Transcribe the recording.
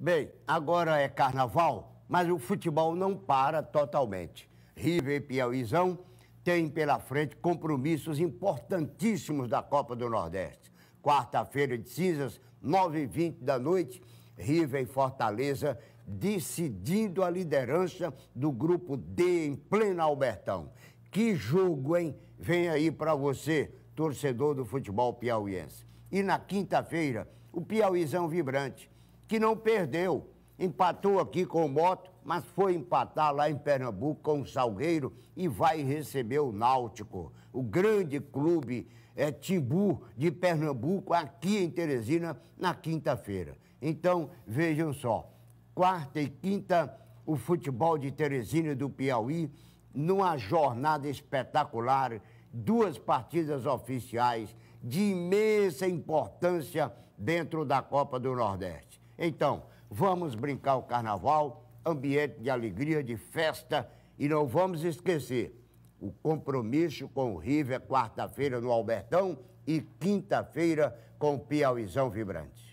Bem, agora é carnaval, mas o futebol não para totalmente. River e Piauizão têm pela frente compromissos importantíssimos da Copa do Nordeste. Quarta-feira de cinzas, 9h20 da noite, River e Fortaleza decidindo a liderança do grupo D em plena Albertão. Que jogo, hein? Vem aí para você, torcedor do futebol piauiense. E na quinta-feira, o Piauizão vibrante que não perdeu. Empatou aqui com o Moto, mas foi empatar lá em Pernambuco com o Salgueiro e vai receber o Náutico, o grande clube é, Timbu de Pernambuco, aqui em Teresina, na quinta-feira. Então, vejam só, quarta e quinta, o futebol de Teresina e do Piauí, numa jornada espetacular, duas partidas oficiais de imensa importância dentro da Copa do Nordeste. Então, vamos brincar o carnaval, ambiente de alegria, de festa, e não vamos esquecer o compromisso com o River, quarta-feira no Albertão e quinta-feira com o Piauizão Vibrante.